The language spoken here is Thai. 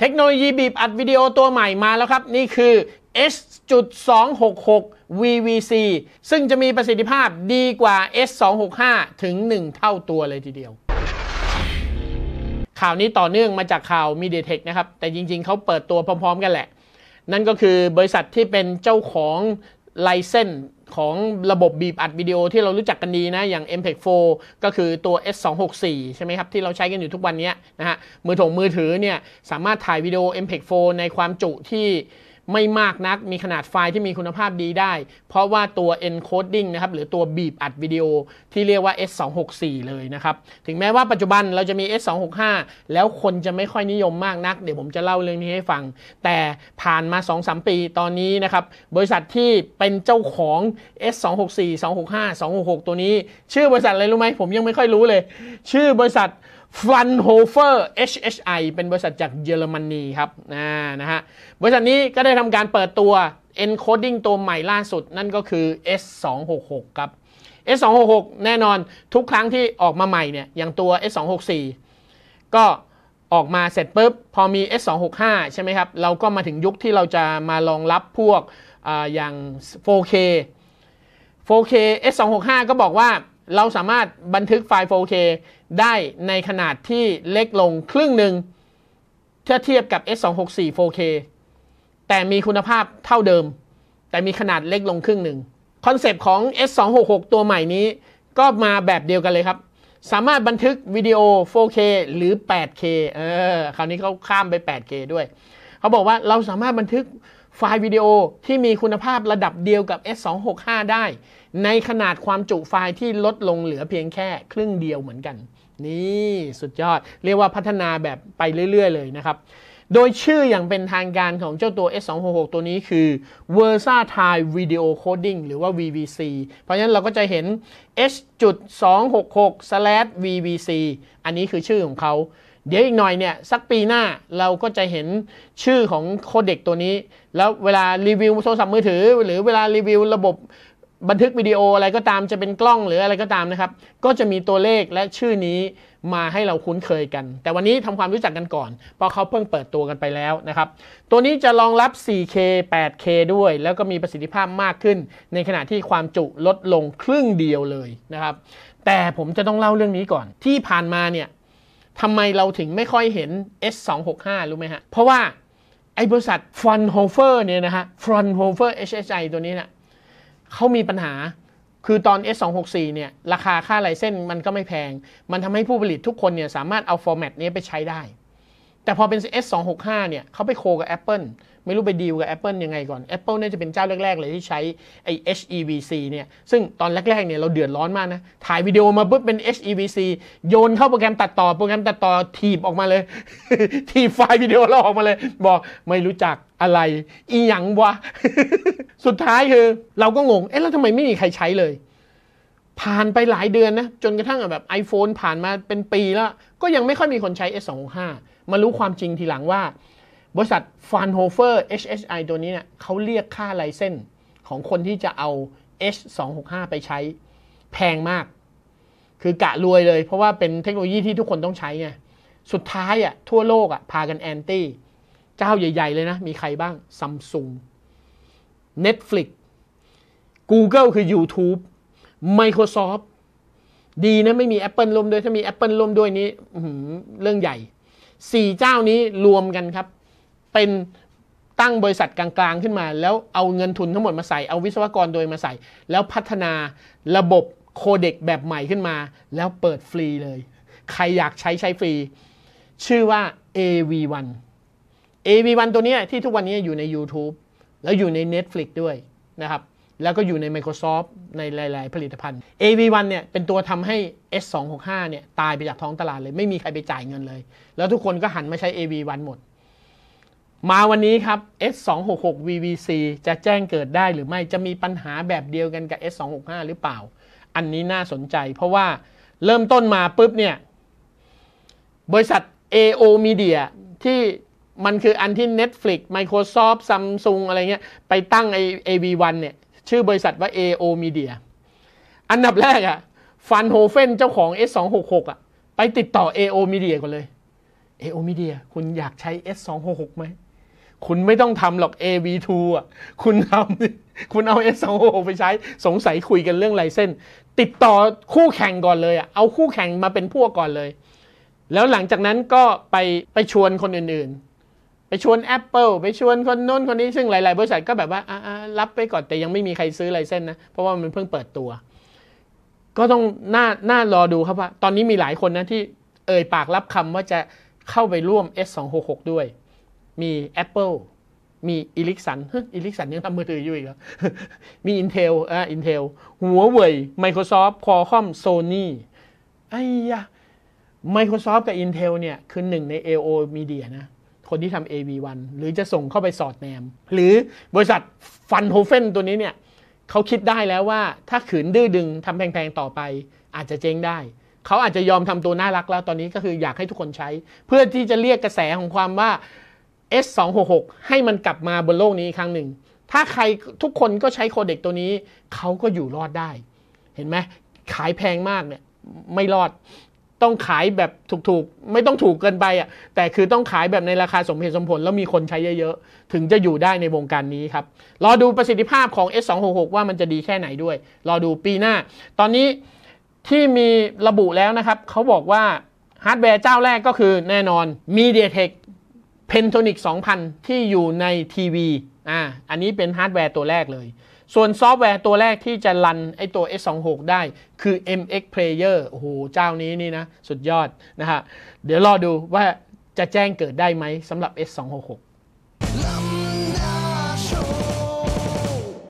เทคโนโลยีบีบอัดวิดีโอตัวใหม่มาแล้วครับ นี่คือ S.266 VVC ซึ่งจะมีประสิทธิภาพดีกว่า S265 ถึง 1 เท่าตัวเลยทีเดียว ข่าวนี้ต่อเนื่องมาจากข่าว MediaTek นะครับ แต่จริงๆเขาเปิดตัวพร้อม ๆ กันแหละ นั่นก็คือบริษัทที่เป็นเจ้าของไลเซนของระบบบีบอัดวิดีโอที่เรารู้จักกันดีนะอย่าง MPEG 4ก็คือตัว S264 ใช่ไหมครับ ที่เราใช้กันอยู่ทุกวันนี้นะฮะ มือถงมือถือเนี่ยสามารถถ่ายวิดีโอ MPEG 4ในความจุที่ไม่มากนักมีขนาดไฟล์ที่มีคุณภาพดีได้ เพราะว่าตัว encoding นะครับหรือตัวบีบอัดวิดีโอที่เรียกว่า S264 เลยนะครับ ถึงแม้ว่าปัจจุบันเราจะมี S265 แล้วคนจะไม่ค่อยนิยมมากนัก เดี๋ยวผมจะเล่าเรื่องนี้ให้ฟัง แต่ผ่านมา 2-3 ปีตอนนี้นะครับ บริษัทที่เป็นเจ้าของ S264 265 266 ตัวนี้ ชื่อบริษัทอะไรรู้ไหมผมยังไม่ค่อยรู้เลย ชื่อบริษัทฟันโฮเฟอร์ HHI เป็นบริษัทจากเยอรมนีครับนะนะฮะบริษัทนี้ก็ได้ทำการเปิดตัว encoding ตัวใหม่ล่าสุดนั่นก็คือ S266 ครับ S266 แน่นอนทุกครั้งที่ออกมาใหม่เนี่ยอย่างตัว S264 ก็ออกมาเสร็จปุ๊บ พอมี S265 ใช่ไหมครับ เราก็มาถึงยุคที่เราจะมารองรับพวกออย่าง 4K 4K S265 ก็บอกว่าเราสามารถบันทึกไฟล์ 4K ได้ในขนาดที่เล็กลงครึ่งหนึ่งเทียบเทียบกับ S264 4K แต่มีคุณภาพเท่าเดิม แต่มีขนาดเล็กลงครึ่งหนึ่งคอนเซปต์ของ S266 ตัวใหม่นี้ ก็มาแบบเดียวกันเลยครับ สามารถบันทึกวิดีโอ 4K หรือ 8K เออคราวนี้เขาข้ามไป 8K ด้วย เขาบอกว่าเราสามารถบันทึกไฟล์วิดีโอที่มีคุณภาพระดับเดียวกับ S265 ได้ ในขนาดความจุไฟล์ที่ลดลงเหลือเพียงแค่ ครึ่งเดียวเหมือนกัน นี่สุดยอดเรียกว่าพัฒนาแบบไปเรื่อยๆเลยนะครับ โดยชื่ออย่างเป็นทางการของเจ้าตัว S266 ตัวนี้คือ Versatile Video Coding หรือว่า VVC เพราะฉะนั้นเราก็จะเห็น H.266/VVC อันนี้คือชื่อของเขาเดี๋ยวอีกหน่อยเนี่ยสักปีหน้าเราก็จะเห็นชื่อของโคเด็กตัวนี้แล้วเวลารีวิวโทรศัพท์มือถือ หรือเวลารีวิวระบบบันทึกวิดีโออะไรก็ตามจะเป็นกล้องหรืออะไรก็ตามนะครับก็จะมีตัวเลขและชื่อนี้มาให้เราคุ้นเคยกัน แต่วันนี้ทำความรู้จักกันก่อน เพราะเขาเพิ่งเปิดตัวกันไปแล้วนะครับตัวนี้จะรองรับ 4K 8K ด้วย แล้วก็มีประสิทธิภาพมากขึ้น ในขณะที่ความจุลดลงครึ่งเดียวเลยนะครับแต่ผมจะต้องเล่าเรื่องนี้ก่อน ที่ผ่านมาเนี่ยทำไมเราถึงไม่ค่อยเห็น S265 รู้ไหมฮะ เพราะว่าไอ้บริษัทฟรอนโฮเฟอร์เนี่ยนะฮะฟรอนโฮเฟอร์ HHI ตัวนี้เนะี่ยเขามีปัญหา คือตอน S264 เนี่ย ราคาค่าลายเส้นมันก็ไม่แพง มันทำให้ผู้ผลิตทุกคนเนี่ย สามารถเอาฟอร์แมตนี้ไปใช้ได้แต่พอเป็น S265 เนี่ยเขาไปโคกับ Apple ไม่รู้ไปดีลกับ Apple ยังไงก่อน Apple เนี่ยจะเป็นเจ้าแรกๆเลยที่ใช้ไอ้ HEVC เนี่ย ซึ่งตอนแรกๆเนี่ยเราเดือดร้อนมากนะ ถ่ายวิดีโอมาปุ๊บเป็น HEVC โยนเข้าโปรแกรมตัดต่อโปรแกรมตัดต่อถีบออกมาเลยถีบไฟล์วิดีโอเราออกมาเลย บอกไม่รู้จักอะไร อีหยังวะ สุดท้ายคือ เราก็งงเอ๊ะแล้วทำไมไม่มีใครใช้เลยผ่านไปหลายเดือนนะจนกระทั่งแบบ iPhone ผ่านมาเป็นปีแล้ว ก็ยังไม่ค่อยมีคนใช้ S265 มารู้ความจริงทีหลังว่า บริษัทฟานโฮเฟอร์ HSI ตัวนี้เนี่ยเขาเรียกค่าไลเซนส์ของคนที่จะเอา H265 ไปใช้ แพงมาก คือกะรวยเลย เพราะว่าเป็นเทคโนโลยีที่ทุกคนต้องใช้ไงสุดท้ายอะ่ะทั่วโลกอะ่ะพากันแอนตี้เจ้าใหญ่ ๆ เลยนะ มีใครบ้างซัมซุง Netflix Google คือ YouTube Microsoft ดีนะไม่มี Apple ร่วมด้วย ถ้ามี Apple ร่วมด้วยนี้ เรื่องใหญ่สี่เจ้านี้รวมกันครับ เป็นตั้งบริษัทกลางๆ ขึ้นมาแล้วเอาเงินทุนทั้งหมดมาใส่ เอาวิศวกรโดยมาใส่ แล้วพัฒนาระบบโคเด็กแบบใหม่ขึ้นมา แล้วเปิดฟรีเลย ใครอยากใช้ใช้ฟรี ชื่อว่า AV1 AV1 ตัวนี้ที่ทุกวันนี้อยู่ใน YouTube แล้วอยู่ใน Netflix ด้วยนะครับแล้วก็อยู่ใน Microsoft ในหลาย ๆ ผลิตภัณฑ์ AV1 เนี่ยเป็นตัวทำให้ S265 เนี่ยตายไปจากท้องตลาดเลย ไม่มีใครไปจ่ายเงินเลย แล้วทุกคนก็หันมาใช้ AV1 หมด มาวันนี้ครับ S266 VVC จะแจ้งเกิดได้หรือไม่จะมีปัญหาแบบเดียวกันกับ S265 หรือเปล่า อันนี้น่าสนใจ เพราะว่าเริ่มต้นมาปุ๊บเนี่ยบริษัท AO Media ที่มันคืออันที่ Netflix Microsoft Samsung อะไรเงี้ยไปตั้งไอ AV1 เนี่ยชื่อบริษัทว่า AO Media อันดับแรกอะฟันโฮเฟนเจ้าของ S266 อะไปติดต่อ AO Media ก่อนเลย AO Media คุณอยากใช้ S266 ไหมคุณไม่ต้องทำหรอก AV2 อ่ะคุณทำคุณเอา S266 ไปใช้สงสัยคุยกันเรื่องไรเส้น ติดต่อคู่แข่งก่อนเลยอ่ะเอาคู่แข่งมาเป็นพวกก่อนเลย แล้วหลังจากนั้นก็ไปไปชวนคนอื่นไปชวน Apple ไปชวนคนโน้นคนนี้ซึ่งหลายๆบริษัทก็แบบว่ารับไปก่อนแต่ยังไม่มีใครซื้อไรเส้นนะ เพราะว่ามันเพิ่งเปิดตัว ก็ต้องน่าน่ารอดูครับว่าตอนนี้มีหลายคนนะที่เอ่ยปากรับคำว่าจะเข้าไปร่วม S266 ด้วย มี Apple มีอิลิกสันอิลิกสันยังทำมือถืออยู่อีกเหรอมี Intel อ่าินเทลหัวเว่ย Microsoft Qualcomm Sony ไอ้ยะ Microsoft กับ Intel เนี่ยคือหนึ่งใน AO Media นะคนที่ทำ AV1 หรือจะส่งเข้าไปสอดแนมหรือบริษัทฟันโฮเฟนตัวนี้เนี่ยเขาคิดได้แล้วว่าถ้าขืนดื้อดึงทำแพงๆ ต่อไป อาจจะเจ๊งได้ เขาอาจจะยอมทำตัวน่ารักแล้วตอนนี้ก็คืออยากให้ทุกคนใช้ เพื่อที่จะเรียกกระแสของความว่า S266 ให้มันกลับมาบนโลกนี้อีกครั้งหนึ่ง ถ้าใครทุกคนก็ใช้โคเด็กตัวนี้ เขาก็อยู่รอดได้ เห็นไหมขายแพงมากเนี่ยไม่รอดต้องขายแบบถูกๆ ไม่ต้องถูกเกินไปอ่ะแต่คือต้องขายแบบในราคาสมเหตุสมผล แล้วมีคนใช้เยอะๆ ถึงจะอยู่ได้ในวงการนี้ครับรอดูประสิทธิภาพของ S266 ว่ามันจะดีแค่ไหนด้วยรอดูปีหน้า ตอนนี้ที่มีระบุแล้วนะครับเขาบอกว่าฮาร์ดแวร์เจ้าแรกก็คือแน่นอน MediaTek Pentonic 2000 ที่อยู่ในทีวีอ่าอันนี้เป็นฮาร์ดแวร์ตัวแรกเลยส่วนซอฟต์แวร์ตัวแรกที่จะรันไอตัว S26 ได้คือ MX Player โอ้โหเจ้านี้นี่นะสุดยอดนะฮะเดี๋ยวรอดูว่าจะแจ้งเกิดได้ไหมสำหรับ S266